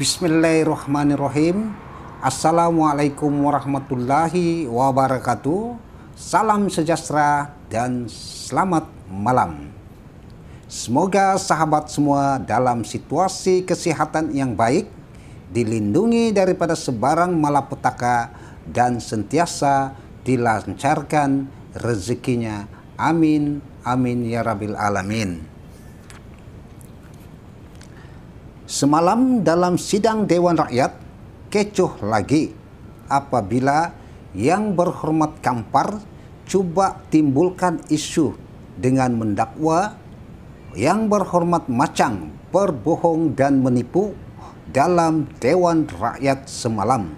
Bismillahirrahmanirrahim. Assalamualaikum warahmatullahi wabarakatuh. Salam sejahtera dan selamat malam. Semoga sahabat semua dalam situasi kesehatan yang baik, dilindungi daripada sebarang malapetaka dan sentiasa dilancarkan rezekinya. Amin. Amin ya rabbil alamin. Semalam dalam sidang Dewan Rakyat, kecoh lagi apabila yang berhormat Kampar coba timbulkan isu dengan mendakwa yang berhormat Macang berbohong dan menipu dalam Dewan Rakyat semalam.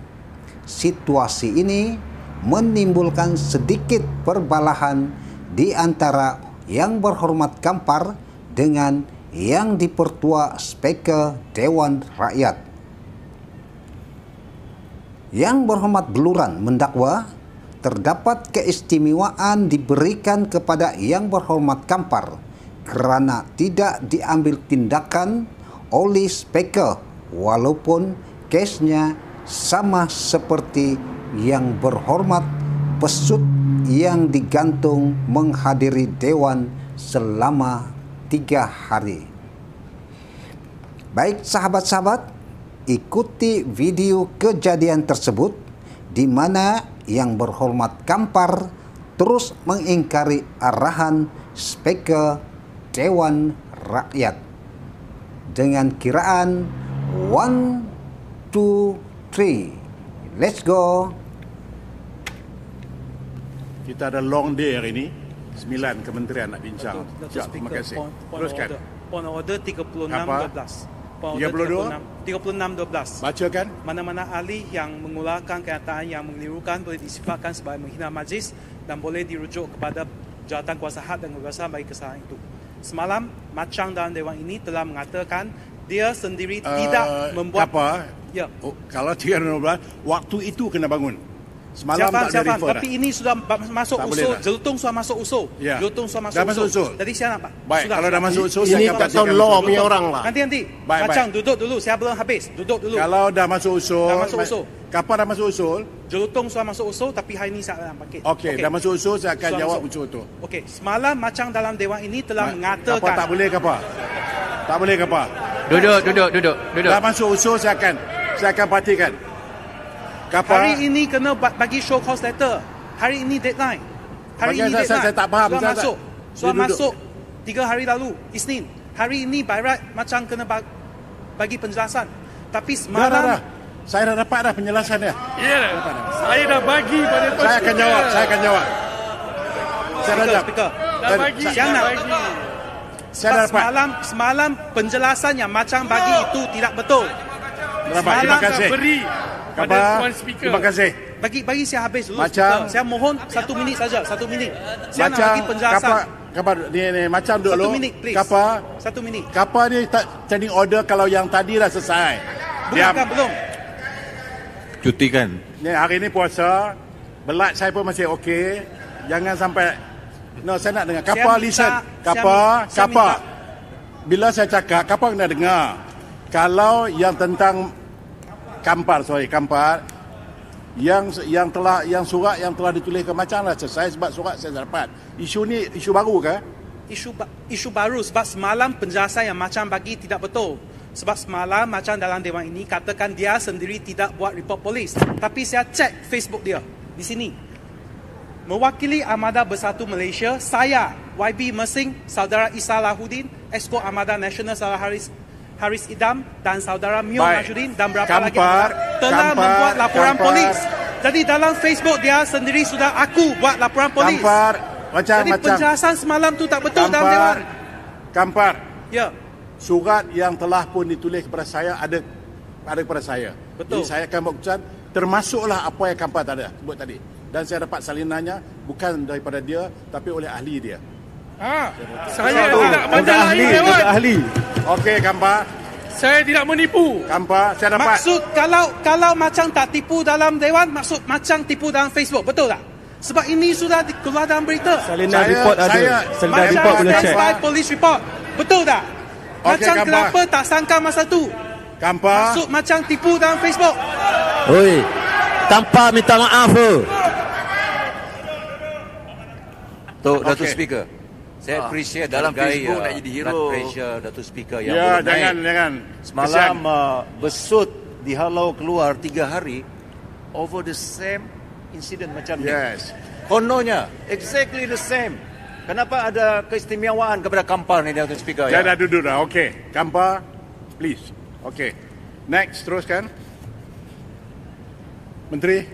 Situasi ini menimbulkan sedikit perbalahan di antara yang berhormat Kampar dengan yang dipertua Speaker Dewan Rakyat. Yang berhormat Beluran mendakwa terdapat keistimewaan diberikan kepada yang berhormat Kampar karena tidak diambil tindakan oleh Speaker walaupun case-nya sama seperti yang berhormat pesut yang digantung menghadiri dewan selama tiga hari. Baik sahabat-sahabat, ikuti video kejadian tersebut di mana yang berhormat Kampar terus mengingkari arahan Speaker Dewan Rakyat dengan kiraan one, two, three. Let's go. Kita ada long day hari ini. sembilan kementerian nak bincang. Ya, terima kasih. Teruskan. Puan Order 3612. Baca kan. Mana-mana ahli yang mengulangkan kenyataan yang mengelirukan boleh disifatkan sebagai menghina majlis dan boleh dirujuk kepada jawatan kuasa had dan kuasa bagi kesalahan itu. Semalam, macang dalam Dewan ini telah mengatakan dia sendiri uh, tidak eh, membuat... Apa? Ya. Oh, kalau 3612, waktu itu kena bangun. Semalam siapan, tak siapan. ada refer Tapi dah. ini sudah masuk tak usul. Jelutung sudah masuk usul. Ya. Jelutung sudah masuk, masuk usul. usul. Jadi saya nak Baik, sudah. kalau dah masuk usul, ini saya akan law punya orang lah. Nanti, nanti. Baik, Macam baik. duduk dulu, saya belum habis. Duduk dulu. Kalau dah masuk usul. Dah masuk usul. Kapan dah masuk usul? Jelutung sudah masuk usul, tapi hari ini saya akan pakai. Okey, okay. dah masuk usul, saya akan jawab usul itu. Okey, semalam macam dalam dewan ini telah mengatakan. Kapal tak boleh kapal. Tak boleh kapal. Duduk, duduk, duduk. duduk. Dah masuk usul, saya akan. Saya akan patikan. Kapa? Hari ini kena bagi show cause letter. Hari ini deadline. Hari bagi ini saya, deadline. Saya, saya tak faham. Sudah masuk. Sudah masuk. Tiga hari lalu. Isnin. Hari ini by right macam kena bagi penjelasan. Tapi semalam... Dah, dah, dah. Saya dah dapat dah penjelasannya. Ya. Yeah. Saya dah bagi pada tuan. Saya akan jawab. Saya akan jawab. Saya dah jawab. Dah bagi. Saya dah bagi. Saya dah dapat. Semalam, semalam penjelasan yang macam bagi itu tidak betul. Terima kasih. saya beri. Kepada Tuan Speaker. Terima kasih. Bagi bagi saya habis dulu. Macam, saya mohon habis satu minit saja, satu minit. Saya macam, nak bagi penjelasan. Kapa, kapa, ni, ni, macam dulu. Satu minit, please. Kapa, satu minit. Kapa ni tak standing order kalau yang tadi dah selesai. Belum kan, belum? Cuti kan? Ni, hari ni puasa. Belak saya pun masih okey. Jangan sampai... No, saya nak dengar. Kapa, minta, listen. Kapa, saya, kapa. bila saya cakap, kapa nak dengar. Kalau yang tentang Kampar sorry Kampar yang yang telah yang surat yang telah ditulis ke macam lah saya sebab surat saya dapat isu ni isu baru ke isu isu baru sebab semalam penjelasan yang macam bagi tidak betul sebab semalam macam dalam dewan ini katakan dia sendiri tidak buat report polis tapi saya cek Facebook dia di sini mewakili Amada Bersatu Malaysia saya YB Mersing saudara Isa Lahudin Esko Amada National Salaharis Haris Idam dan saudara Mio Najudin dan berapa campar, lagi telah campar, membuat laporan campar. polis. Jadi dalam Facebook dia sendiri sudah aku buat laporan polis. Campar. Macam, Jadi macam. penjelasan semalam tu tak betul campar. dalam dewan. Kampar. Ya. Surat yang telah pun ditulis kepada saya ada ada kepada saya. Betul. Jadi saya akan buat termasuklah apa yang Kampar tadi buat tadi. Dan saya dapat salinannya bukan daripada dia tapi oleh ahli dia. Ha? Saya Satu. tidak menyalahi ahli. ahli. Okey, gambar. Saya tidak menipu. Gambar, saya dapat. Maksud kalau kalau macam tak tipu dalam Dewan, maksud macam tipu dalam Facebook, betul tak? Sebab ini sudah keluar dalam berita. Salinan report saya, ada. Salinan report boleh cek. Saya Police report. Betul tak? Okay, macam gambar. kenapa tak sangka masa tu? Gambar. Maksud macam tipu dalam Facebook. Oi, tanpa minta maaf. Tu, Datuk okay. Speaker. Saya ah, appreciate dalam Facebook uh, nak jadi hero. Blood pressure Datuk Speaker yang ya, boleh jangan, naik. jangan. Semalam uh, besut dihalau keluar tiga hari over the same incident macam ni. Yes. Kononnya exactly the same. Kenapa ada keistimewaan kepada Kampar ni Datuk Speaker? Saya ya? dah duduk dah. Okey. Kampar, please. Okey. Next, teruskan. Menteri.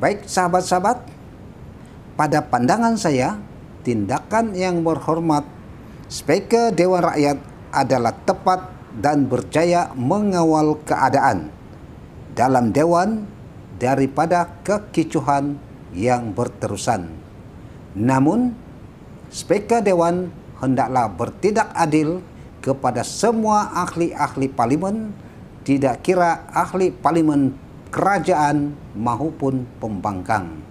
Baik, sahabat-sahabat, pada pandangan saya, tindakan yang berhormat Speaker Dewan Rakyat adalah tepat dan berjaya mengawal keadaan dalam Dewan daripada kekicuhan yang berterusan. Namun, Speaker Dewan hendaklah bertindak adil kepada semua ahli-ahli parlimen, tidak kira ahli parlimen kerajaan maupun pembangkang.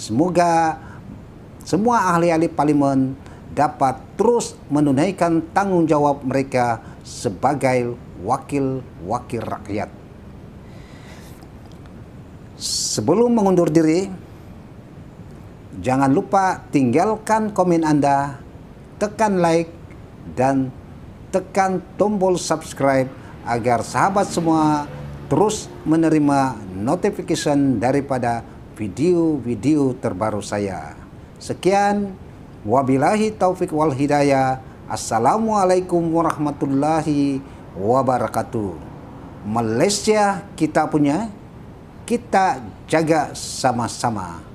Semoga semua ahli-ahli parlimen dapat terus menunaikan tanggung jawab mereka sebagai wakil-wakil rakyat. Sebelum mengundur diri, jangan lupa tinggalkan komen Anda, tekan like, dan tekan tombol subscribe agar sahabat semua terus menerima notification daripada video-video terbaru saya. Sekian, wabillahi taufik wal hidayah. Assalamualaikum warahmatullahi wabarakatuh. Malaysia kita punya, kita jaga sama-sama.